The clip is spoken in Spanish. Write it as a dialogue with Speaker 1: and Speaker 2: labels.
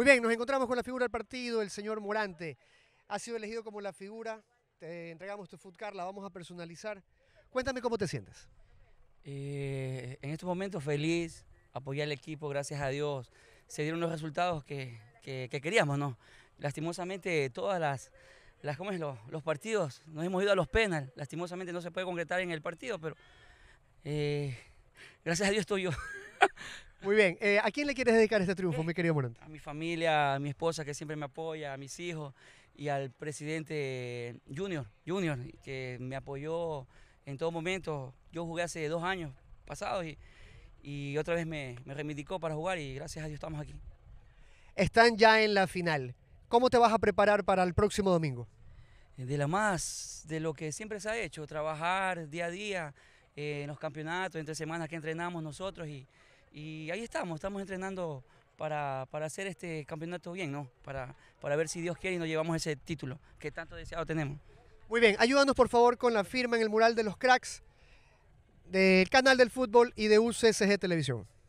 Speaker 1: Muy bien, nos encontramos con la figura del partido, el señor Morante. Ha sido elegido como la figura, te entregamos tu car, la vamos a personalizar.
Speaker 2: Cuéntame cómo te sientes. Eh, en estos momentos feliz, apoyé al equipo, gracias a Dios. Se dieron los resultados que, queríamos, ¿no? Lastimosamente todas las, las ¿cómo Los, partidos, nos hemos ido a los penales. Lastimosamente no se puede concretar en el partido, pero eh, gracias a Dios estoy yo.
Speaker 1: Muy bien. Eh, ¿A quién le quieres dedicar este triunfo, mi querido Morante?
Speaker 2: A mi familia, a mi esposa que siempre me apoya, a mis hijos y al presidente Junior, Junior, que me apoyó en todo momento. Yo jugué hace dos años pasados y, otra vez me, reivindicó para jugar y gracias a Dios estamos aquí.
Speaker 1: Están ya en la final. ¿Cómo te vas a preparar para el próximo domingo?
Speaker 2: Eh, de la más, de lo que siempre se ha hecho, trabajar día a día eh, en los campeonatos, entre semanas que entrenamos nosotros y, y ahí estamos, estamos entrenando para, hacer este campeonato bien, ¿no? Para, para ver si Dios quiere y nos llevamos ese título que tanto deseado tenemos.
Speaker 1: Muy bien, ayúdanos por favor con la firma en el mural de los cracks del canal del fútbol y de UCSG Televisión.